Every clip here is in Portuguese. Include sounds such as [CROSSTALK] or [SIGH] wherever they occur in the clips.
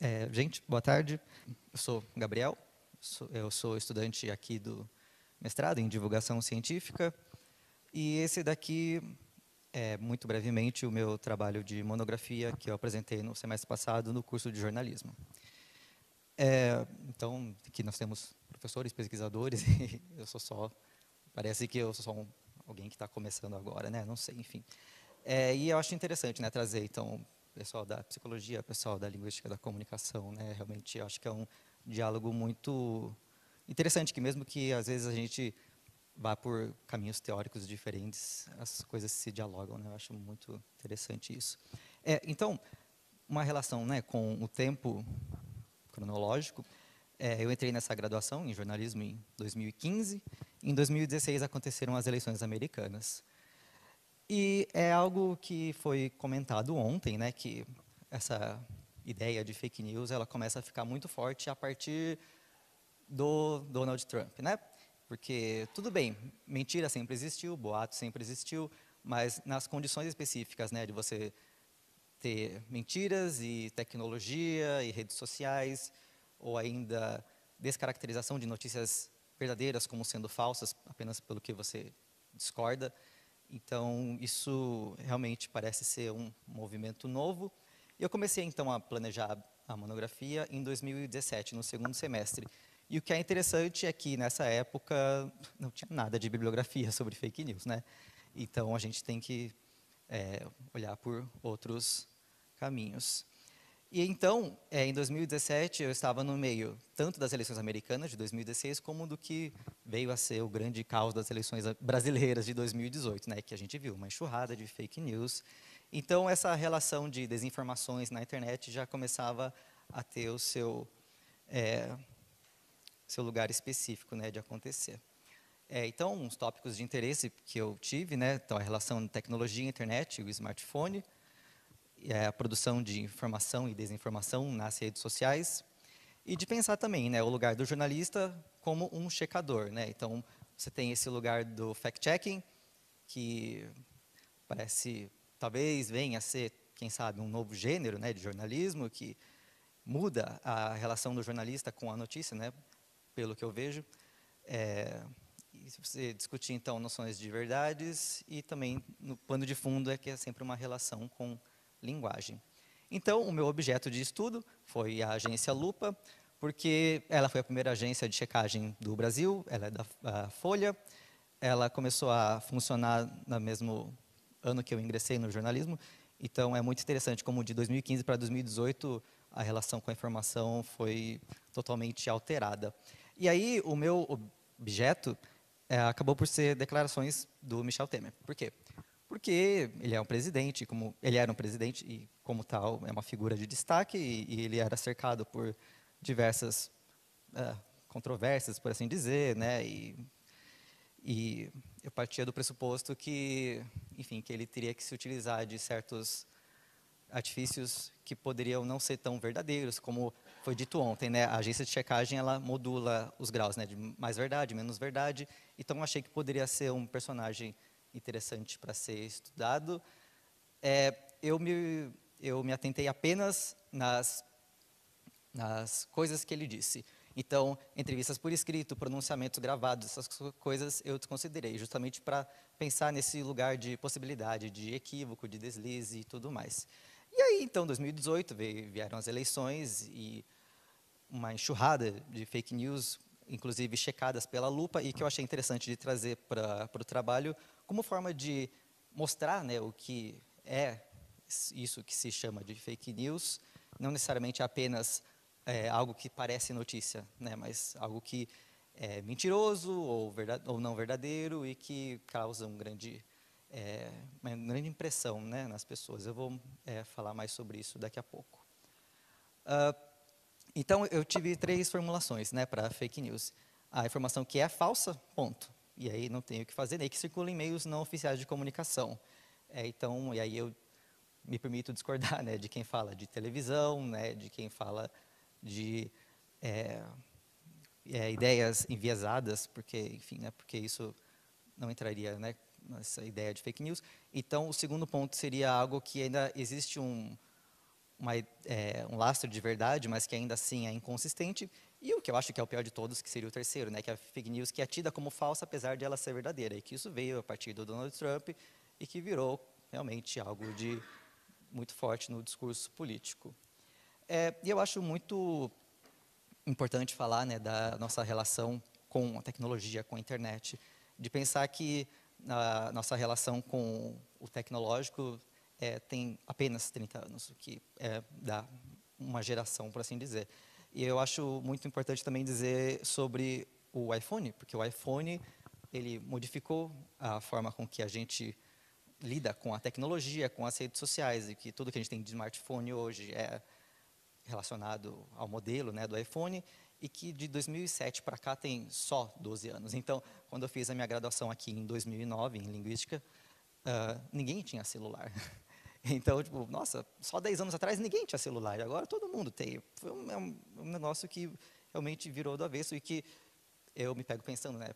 É, gente, boa tarde. Eu sou Gabriel, sou, eu sou estudante aqui do mestrado em divulgação científica. E esse daqui é, muito brevemente, o meu trabalho de monografia que eu apresentei no semestre passado no curso de jornalismo. É, então, aqui nós temos professores, pesquisadores, [LAUGHS] e eu sou só. Parece que eu sou só um, alguém que está começando agora, né? Não sei, enfim. É, e eu acho interessante né, trazer, então, pessoal da psicologia, pessoal da linguística da comunicação, né? Realmente acho que é um diálogo muito interessante que mesmo que às vezes a gente vá por caminhos teóricos diferentes, as coisas se dialogam, né? Eu acho muito interessante isso. É, então, uma relação, né, com o tempo cronológico, é, eu entrei nessa graduação em jornalismo em 2015. Em 2016 aconteceram as eleições americanas. E é algo que foi comentado ontem, né, que essa ideia de fake news ela começa a ficar muito forte a partir do Donald Trump, né? Porque tudo bem, mentira sempre existiu, boato sempre existiu, mas nas condições específicas, né, de você ter mentiras e tecnologia e redes sociais ou ainda descaracterização de notícias verdadeiras como sendo falsas apenas pelo que você discorda, então, isso realmente parece ser um movimento novo. E eu comecei, então, a planejar a monografia em 2017, no segundo semestre. E o que é interessante é que, nessa época, não tinha nada de bibliografia [LAUGHS] sobre fake news, né? Então, a gente tem que é, olhar por outros caminhos. E então, é, em 2017, eu estava no meio tanto das eleições americanas de 2016, como do que veio a ser o grande caos das eleições brasileiras de 2018, né, que a gente viu, uma enxurrada de fake news. Então, essa relação de desinformações na internet já começava a ter o seu, é, seu lugar específico né, de acontecer. É, então, uns tópicos de interesse que eu tive, né, então, a relação tecnologia e internet, o smartphone, é, a produção de informação e desinformação nas redes sociais e de pensar também né, o lugar do jornalista como um checador. Né? Então, você tem esse lugar do fact-checking, que parece, talvez, venha a ser, quem sabe, um novo gênero né, de jornalismo, que muda a relação do jornalista com a notícia, né, pelo que eu vejo. É, você discutir, então, noções de verdades e também, no pano de fundo, é que é sempre uma relação com linguagem. Então, o meu objeto de estudo foi a agência Lupa, porque ela foi a primeira agência de checagem do Brasil, ela é da Folha, ela começou a funcionar no mesmo ano que eu ingressei no jornalismo, então é muito interessante como de 2015 para 2018 a relação com a informação foi totalmente alterada. E aí o meu objeto é, acabou por ser declarações do Michel Temer. Por quê? porque ele é um presidente, como ele era um presidente e como tal é uma figura de destaque e, e ele era cercado por diversas uh, controvérsias, por assim dizer, né? E, e eu partia do pressuposto que, enfim, que ele teria que se utilizar de certos artifícios que poderiam não ser tão verdadeiros, como foi dito ontem, né? A agência de checagem ela modula os graus, né? De mais verdade, menos verdade. Então achei que poderia ser um personagem interessante para ser estudado. É, eu, me, eu me atentei apenas nas, nas coisas que ele disse. Então, entrevistas por escrito, pronunciamentos gravados, essas coisas eu desconsiderei, justamente para pensar nesse lugar de possibilidade, de equívoco, de deslize e tudo mais. E aí, então, 2018, vieram as eleições e uma enxurrada de fake news inclusive checadas pela lupa, e que eu achei interessante de trazer para o trabalho, como forma de mostrar né, o que é isso que se chama de fake news, não necessariamente apenas é, algo que parece notícia, né, mas algo que é mentiroso ou, verdade, ou não verdadeiro e que causa um grande, é, uma grande impressão né, nas pessoas. Eu vou é, falar mais sobre isso daqui a pouco. Uh, então, eu tive três formulações né, para fake news. A informação que é falsa, ponto. E aí não tenho o que fazer, nem que circula em meios não oficiais de comunicação. É, então, e aí eu me permito discordar né, de quem fala de televisão, né, de quem fala de é, é, ideias enviesadas, porque, enfim, né, porque isso não entraria né, nessa ideia de fake news. Então, o segundo ponto seria algo que ainda existe um, uma, é, um lastro de verdade, mas que ainda assim é inconsistente. E o que eu acho que é o pior de todos, que seria o terceiro, né, que é a fake news, que é tida como falsa, apesar de ela ser verdadeira. E que isso veio a partir do Donald Trump e que virou realmente algo de muito forte no discurso político. É, e eu acho muito importante falar né, da nossa relação com a tecnologia, com a internet, de pensar que a nossa relação com o tecnológico é, tem apenas 30 anos, o que é, dá uma geração, por assim dizer. E eu acho muito importante também dizer sobre o iPhone, porque o iPhone ele modificou a forma com que a gente lida com a tecnologia, com as redes sociais, e que tudo que a gente tem de smartphone hoje é relacionado ao modelo né, do iPhone, e que de 2007 para cá tem só 12 anos. Então, quando eu fiz a minha graduação aqui em 2009, em Linguística, uh, ninguém tinha celular. [LAUGHS] Então, tipo, nossa, só 10 anos atrás ninguém tinha celular, agora todo mundo tem. Foi é um, um negócio que realmente virou do avesso e que eu me pego pensando, né?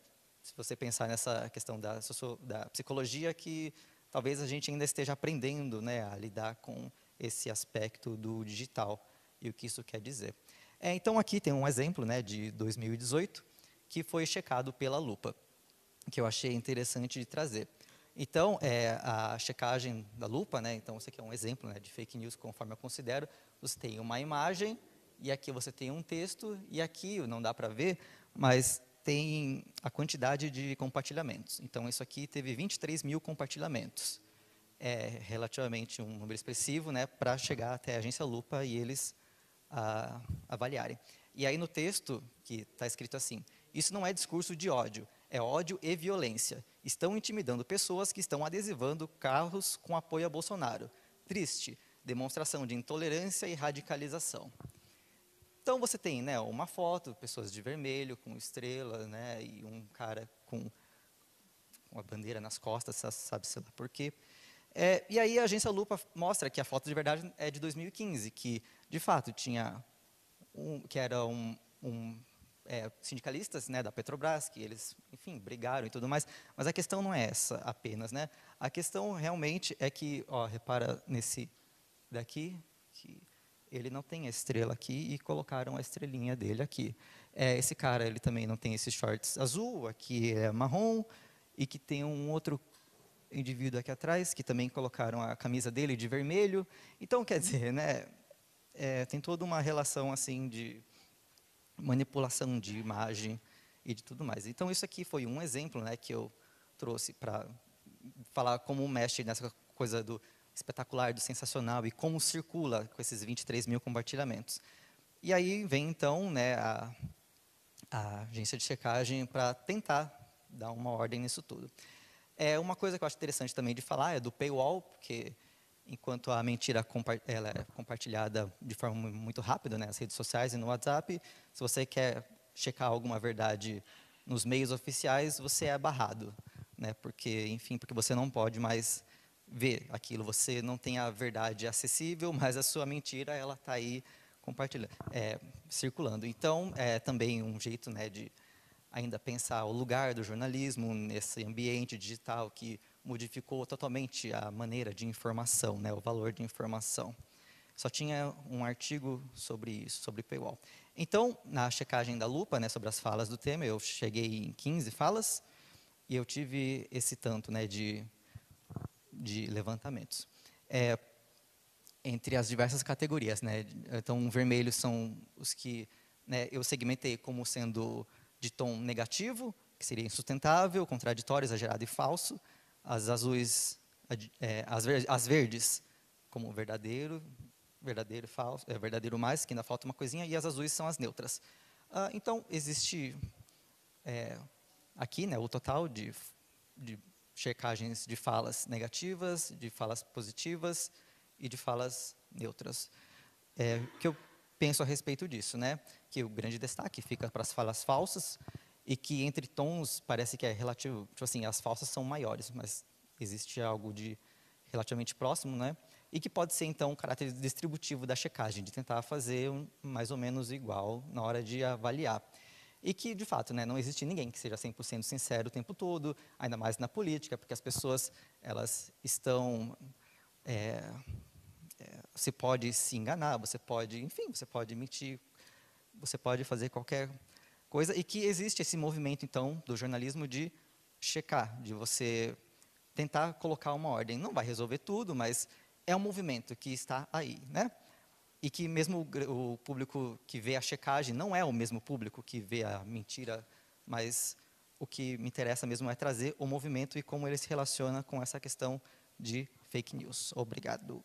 Se você pensar nessa questão da, da psicologia, que talvez a gente ainda esteja aprendendo né, a lidar com esse aspecto do digital e o que isso quer dizer. É, então, aqui tem um exemplo né, de 2018 que foi checado pela lupa, que eu achei interessante de trazer. Então, é, a checagem da lupa, né, então isso aqui é um exemplo né, de fake news, conforme eu considero, você tem uma imagem, e aqui você tem um texto, e aqui não dá para ver, mas tem a quantidade de compartilhamentos. Então, isso aqui teve 23 mil compartilhamentos. É relativamente um número expressivo né, para chegar até a agência Lupa e eles a, avaliarem. E aí no texto, que está escrito assim, isso não é discurso de ódio, é ódio e violência. Estão intimidando pessoas que estão adesivando carros com apoio a Bolsonaro. Triste, demonstração de intolerância e radicalização. Então você tem né, uma foto, pessoas de vermelho, com estrela, né, e um cara com uma bandeira nas costas, sabe-se lá por quê. É, e aí a agência Lupa mostra que a foto de verdade é de 2015, que de fato tinha um, que era um, um é, sindicalistas né, da Petrobras, que eles, enfim, brigaram e tudo mais, mas a questão não é essa apenas. Né? A questão realmente é que, ó, repara nesse daqui, que ele não tem a estrela aqui e colocaram a estrelinha dele aqui. É, esse cara, ele também não tem esses shorts azul, aqui é marrom, e que tem um outro indivíduo aqui atrás, que também colocaram a camisa dele de vermelho. Então, quer dizer, né, é, tem toda uma relação assim de manipulação de imagem e de tudo mais. Então, isso aqui foi um exemplo né, que eu trouxe para falar como mexe nessa coisa do espetacular, do sensacional e como circula com esses 23 mil compartilhamentos. E aí vem, então, né, a, a agência de checagem para tentar dar uma ordem nisso tudo. É uma coisa que eu acho interessante também de falar é do paywall, porque enquanto a mentira ela é compartilhada de forma muito rápida né, nas redes sociais e no WhatsApp, se você quer checar alguma verdade nos meios oficiais, você é barrado, né, porque, enfim, porque você não pode mais ver aquilo, você não tem a verdade acessível, mas a sua mentira ela está aí compartilhando, é, circulando. Então, é também um jeito né, de ainda pensar o lugar do jornalismo nesse ambiente digital que modificou totalmente a maneira de informação, né, o valor de informação. Só tinha um artigo sobre isso, sobre paywall. Então, na checagem da lupa, né, sobre as falas do tema, eu cheguei em 15 falas e eu tive esse tanto né, de, de levantamentos. É, entre as diversas categorias. Né? Então, vermelhos são os que né, eu segmentei como sendo de tom negativo, que seria insustentável, contraditório, exagerado e falso as azuis, é, as, as verdes como verdadeiro, verdadeiro falso, é, verdadeiro mais, que ainda falta uma coisinha, e as azuis são as neutras. Ah, então, existe é, aqui né, o total de, de checagens de falas negativas, de falas positivas e de falas neutras. É, que eu penso a respeito disso, né? Que o grande destaque fica para as falas falsas, e que entre tons parece que é relativo, tipo assim, as falsas são maiores, mas existe algo de relativamente próximo, né? E que pode ser então um caráter distributivo da checagem, de tentar fazer um, mais ou menos igual na hora de avaliar. E que, de fato, né, não existe ninguém que seja 100% sincero o tempo todo, ainda mais na política, porque as pessoas elas estão é, é, você pode se enganar, você pode, enfim, você pode mentir, você pode fazer qualquer coisa, e que existe esse movimento, então, do jornalismo de checar, de você tentar colocar uma ordem. Não vai resolver tudo, mas é um movimento que está aí, né? E que mesmo o, o público que vê a checagem não é o mesmo público que vê a mentira, mas o que me interessa mesmo é trazer o movimento e como ele se relaciona com essa questão de fake news. Obrigado.